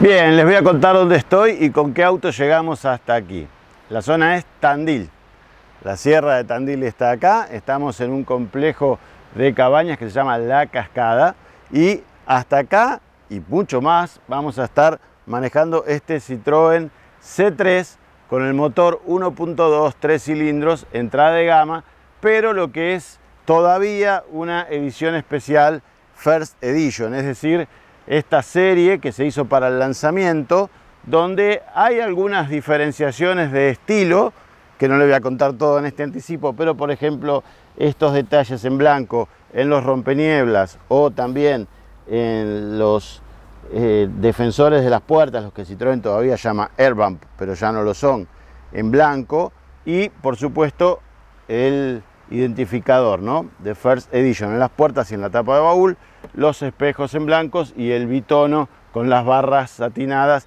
Bien, les voy a contar dónde estoy y con qué auto llegamos hasta aquí. La zona es Tandil. La sierra de Tandil está acá. Estamos en un complejo de cabañas que se llama La Cascada. Y hasta acá y mucho más vamos a estar manejando este Citroën C3 con el motor 1.2, 3 cilindros, entrada de gama, pero lo que es todavía una edición especial First Edition, es decir, esta serie que se hizo para el lanzamiento, donde hay algunas diferenciaciones de estilo, que no le voy a contar todo en este anticipo, pero por ejemplo estos detalles en blanco en los rompenieblas o también en los eh, defensores de las puertas, los que Citroën todavía llama airbump, pero ya no lo son, en blanco y por supuesto el identificador ¿no? de First Edition en las puertas y en la tapa de baúl, los espejos en blancos y el bitono con las barras satinadas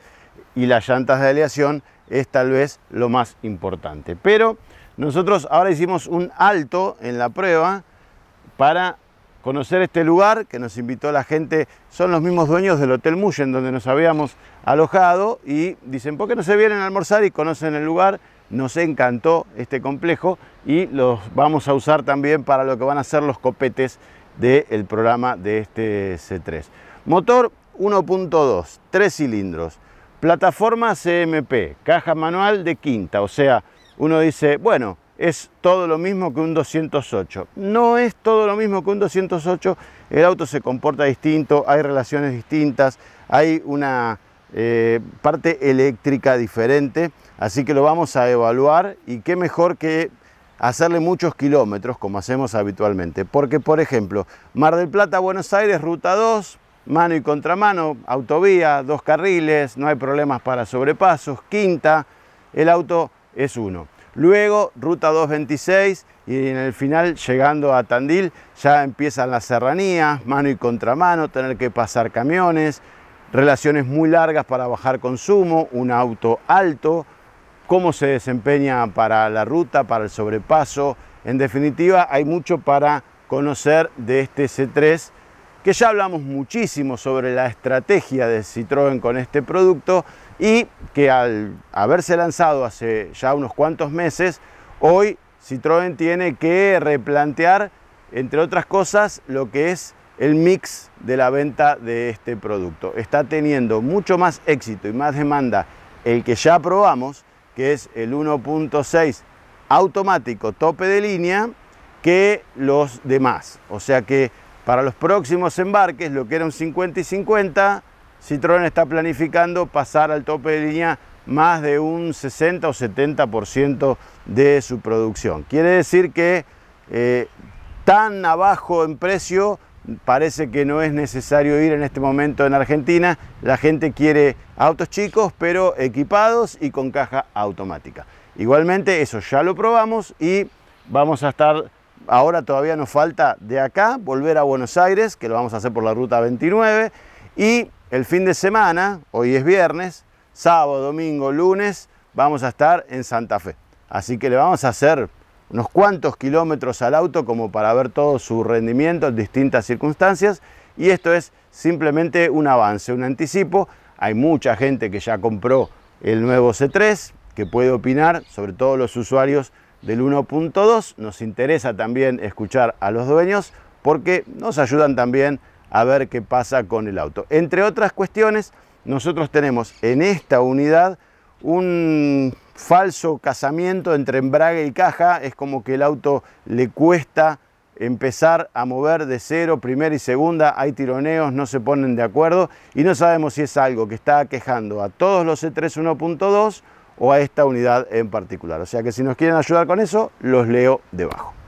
y las llantas de aleación es tal vez lo más importante. Pero nosotros ahora hicimos un alto en la prueba para conocer este lugar que nos invitó la gente. Son los mismos dueños del Hotel Mullen donde nos habíamos alojado y dicen, ¿por qué no se vienen a almorzar y conocen el lugar? Nos encantó este complejo y los vamos a usar también para lo que van a ser los copetes del programa de este C3. Motor 1.2, tres cilindros, plataforma CMP, caja manual de quinta, o sea, uno dice, bueno, es todo lo mismo que un 208. No es todo lo mismo que un 208, el auto se comporta distinto, hay relaciones distintas, hay una eh, parte eléctrica diferente, así que lo vamos a evaluar y qué mejor que hacerle muchos kilómetros como hacemos habitualmente, porque por ejemplo, Mar del Plata Buenos Aires, ruta 2, mano y contramano, autovía, dos carriles, no hay problemas para sobrepasos, quinta, el auto es uno. Luego, ruta 226 y en el final, llegando a Tandil, ya empiezan las serranías, mano y contramano, tener que pasar camiones, relaciones muy largas para bajar consumo, un auto alto, cómo se desempeña para la ruta, para el sobrepaso. En definitiva, hay mucho para conocer de este C3, que ya hablamos muchísimo sobre la estrategia de Citroën con este producto y que al haberse lanzado hace ya unos cuantos meses, hoy Citroën tiene que replantear, entre otras cosas, lo que es el mix de la venta de este producto. Está teniendo mucho más éxito y más demanda el que ya probamos, que es el 1.6 automático tope de línea, que los demás. O sea que para los próximos embarques, lo que era un 50 y 50, Citroën está planificando pasar al tope de línea más de un 60 o 70% de su producción. Quiere decir que eh, tan abajo en precio parece que no es necesario ir en este momento en Argentina. La gente quiere autos chicos, pero equipados y con caja automática. Igualmente, eso ya lo probamos y vamos a estar, ahora todavía nos falta de acá, volver a Buenos Aires, que lo vamos a hacer por la ruta 29, y el fin de semana, hoy es viernes, sábado, domingo, lunes, vamos a estar en Santa Fe. Así que le vamos a hacer unos cuantos kilómetros al auto como para ver todo su rendimiento en distintas circunstancias y esto es simplemente un avance, un anticipo. Hay mucha gente que ya compró el nuevo C3 que puede opinar, sobre todo los usuarios del 1.2. Nos interesa también escuchar a los dueños porque nos ayudan también a ver qué pasa con el auto. Entre otras cuestiones, nosotros tenemos en esta unidad un falso casamiento entre embrague y caja, es como que el auto le cuesta empezar a mover de cero, primera y segunda, hay tironeos, no se ponen de acuerdo y no sabemos si es algo que está quejando a todos los C3 e 1.2 o a esta unidad en particular. O sea que si nos quieren ayudar con eso, los leo debajo.